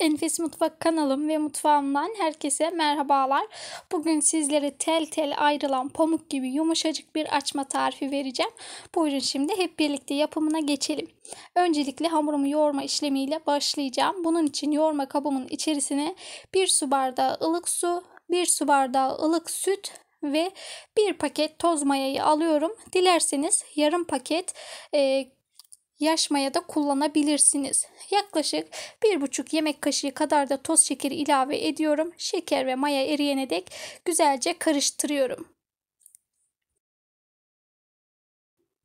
Enfes Mutfak kanalım ve mutfağımdan herkese merhabalar. Bugün sizlere tel tel ayrılan pamuk gibi yumuşacık bir açma tarifi vereceğim. Buyurun şimdi hep birlikte yapımına geçelim. Öncelikle hamurumu yoğurma işlemiyle başlayacağım. Bunun için yoğurma kabımın içerisine 1 su bardağı ılık su, 1 su bardağı ılık süt ve bir paket toz mayayı alıyorum. Dilerseniz yarım paket e, Yaşmaya da kullanabilirsiniz. Yaklaşık 1,5 yemek kaşığı kadar da toz şekeri ilave ediyorum. Şeker ve maya eriyene dek güzelce karıştırıyorum.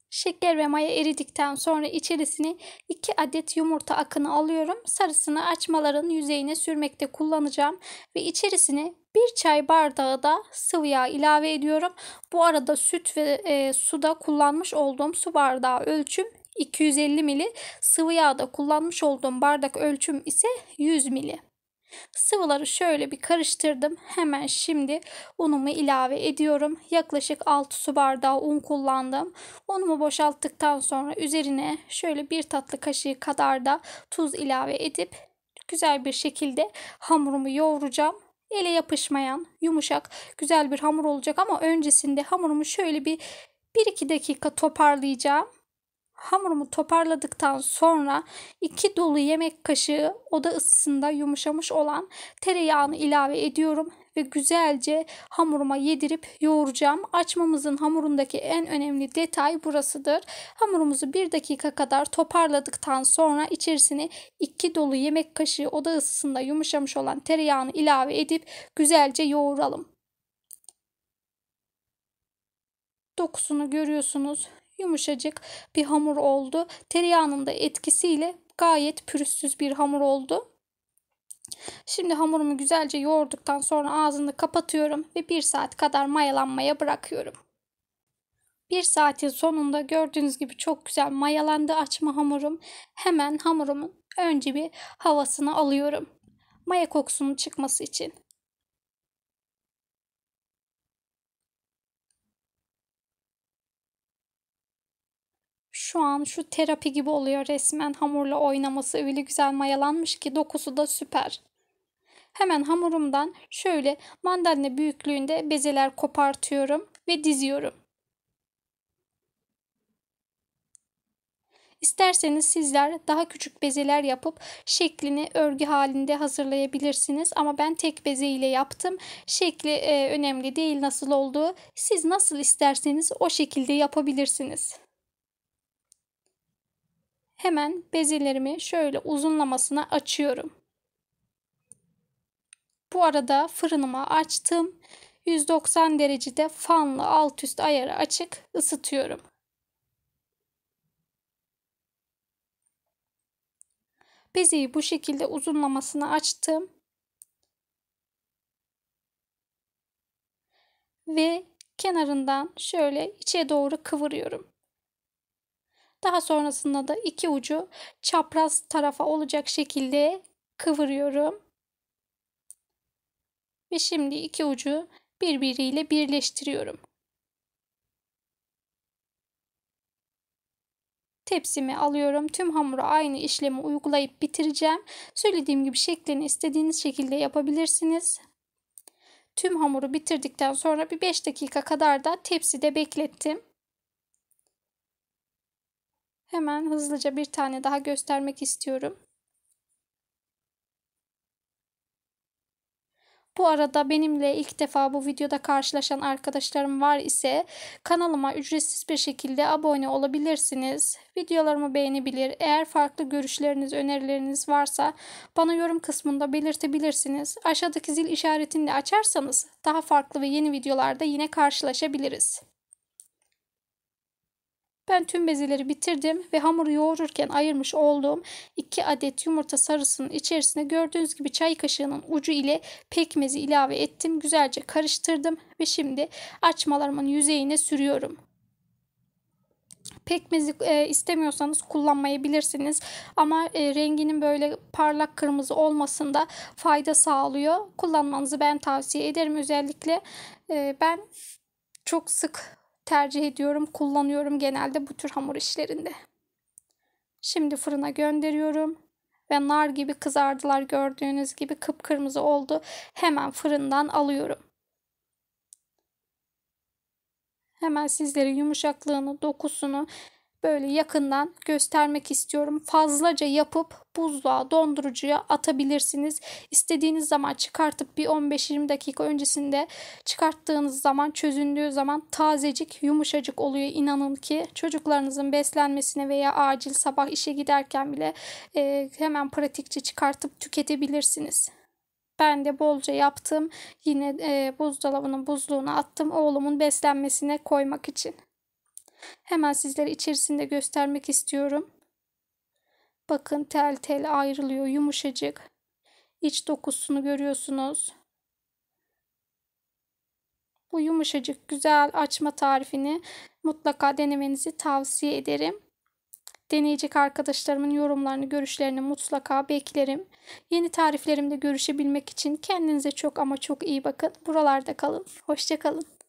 Şeker ve maya eridikten sonra içerisine 2 adet yumurta akını alıyorum. Sarısını açmaların yüzeyine sürmekte kullanacağım ve içerisine 1 çay bardağı da sıvı yağ ilave ediyorum. Bu arada süt ve e, suda kullanmış olduğum su bardağı ölçüm 250 mili, sıvı yağda kullanmış olduğum bardak ölçüm ise 100 mili. Sıvıları şöyle bir karıştırdım. Hemen şimdi unumu ilave ediyorum. Yaklaşık 6 su bardağı un kullandım. Unumu boşalttıktan sonra üzerine şöyle bir tatlı kaşığı kadar da tuz ilave edip güzel bir şekilde hamurumu yoğuracağım. Ele yapışmayan, yumuşak, güzel bir hamur olacak ama öncesinde hamurumu şöyle bir 1-2 dakika toparlayacağım. Hamurumu toparladıktan sonra iki dolu yemek kaşığı oda ısısında yumuşamış olan tereyağını ilave ediyorum ve güzelce hamuruma yedirip yoğuracağım. Açmamızın hamurundaki en önemli detay burasıdır. Hamurumuzu bir dakika kadar toparladıktan sonra içerisine iki dolu yemek kaşığı oda ısısında yumuşamış olan tereyağını ilave edip güzelce yoğuralım. Dokusunu görüyorsunuz yumuşacık bir hamur oldu. Tereyağının da etkisiyle gayet pürüzsüz bir hamur oldu. Şimdi hamurumu güzelce yoğurduktan sonra ağzını kapatıyorum ve 1 saat kadar mayalanmaya bırakıyorum. 1 saatin sonunda gördüğünüz gibi çok güzel mayalandı açma hamurum. Hemen hamurumun önce bir havasını alıyorum. Maya kokusunun çıkması için. şu an şu terapi gibi oluyor resmen hamurla oynaması öyle güzel mayalanmış ki dokusu da süper. Hemen hamurumdan şöyle mandalina büyüklüğünde bezeler kopartıyorum ve diziyorum. İsterseniz sizler daha küçük bezeler yapıp şeklini örgü halinde hazırlayabilirsiniz ama ben tek beze ile yaptım. Şekli e, önemli değil nasıl olduğu. Siz nasıl isterseniz o şekilde yapabilirsiniz. Hemen bezelerimi şöyle uzunlamasına açıyorum. Bu arada fırınımı açtım. 190 derecede fanlı alt üst ayarı açık ısıtıyorum. Bezeyi bu şekilde uzunlamasına açtım. Ve kenarından şöyle içe doğru kıvırıyorum. Daha sonrasında da iki ucu çapraz tarafa olacak şekilde kıvırıyorum. Ve şimdi iki ucu birbiriyle birleştiriyorum. tepsimi alıyorum. Tüm hamura aynı işlemi uygulayıp bitireceğim. Söylediğim gibi şeklini istediğiniz şekilde yapabilirsiniz. Tüm hamuru bitirdikten sonra bir 5 dakika kadar da tepside beklettim. Hemen hızlıca bir tane daha göstermek istiyorum. Bu arada benimle ilk defa bu videoda karşılaşan arkadaşlarım var ise kanalıma ücretsiz bir şekilde abone olabilirsiniz. Videolarımı beğenebilir. Eğer farklı görüşleriniz, önerileriniz varsa bana yorum kısmında belirtebilirsiniz. Aşağıdaki zil işaretini de açarsanız daha farklı ve yeni videolarda yine karşılaşabiliriz. Ben tüm bezeleri bitirdim ve hamuru yoğururken ayırmış olduğum iki adet yumurta sarısının içerisine gördüğünüz gibi çay kaşığının ucu ile pekmezi ilave ettim. Güzelce karıştırdım ve şimdi açmalarımın yüzeyine sürüyorum. Pekmezi e, istemiyorsanız kullanmayabilirsiniz ama e, renginin böyle parlak kırmızı olmasında fayda sağlıyor. Kullanmanızı ben tavsiye ederim özellikle e, ben çok sık tercih ediyorum, kullanıyorum genelde bu tür hamur işlerinde. Şimdi fırına gönderiyorum ve nar gibi kızardılar gördüğünüz gibi kıpkırmızı oldu. Hemen fırından alıyorum. Hemen sizlere yumuşaklığını, dokusunu böyle yakından göstermek istiyorum. Fazlaca yapıp buzluğa, dondurucuya atabilirsiniz. İstediğiniz zaman çıkartıp bir 15-20 dakika öncesinde çıkarttığınız zaman, çözündüğü zaman tazecik, yumuşacık oluyor. İnanın ki çocuklarınızın beslenmesine veya acil sabah işe giderken bile e, hemen pratikçe çıkartıp tüketebilirsiniz. Ben de bolca yaptım. Yine e, buzdolabının buzluğuna attım oğlumun beslenmesine koymak için. Hemen sizlere içerisinde göstermek istiyorum. Bakın tel tel ayrılıyor yumuşacık. İç dokusunu görüyorsunuz. Bu yumuşacık güzel açma tarifini mutlaka denemenizi tavsiye ederim. Deneyecek arkadaşlarımın yorumlarını, görüşlerini mutlaka beklerim. Yeni tariflerimde görüşebilmek için kendinize çok ama çok iyi bakın. Buralarda kalın. Hoşçakalın.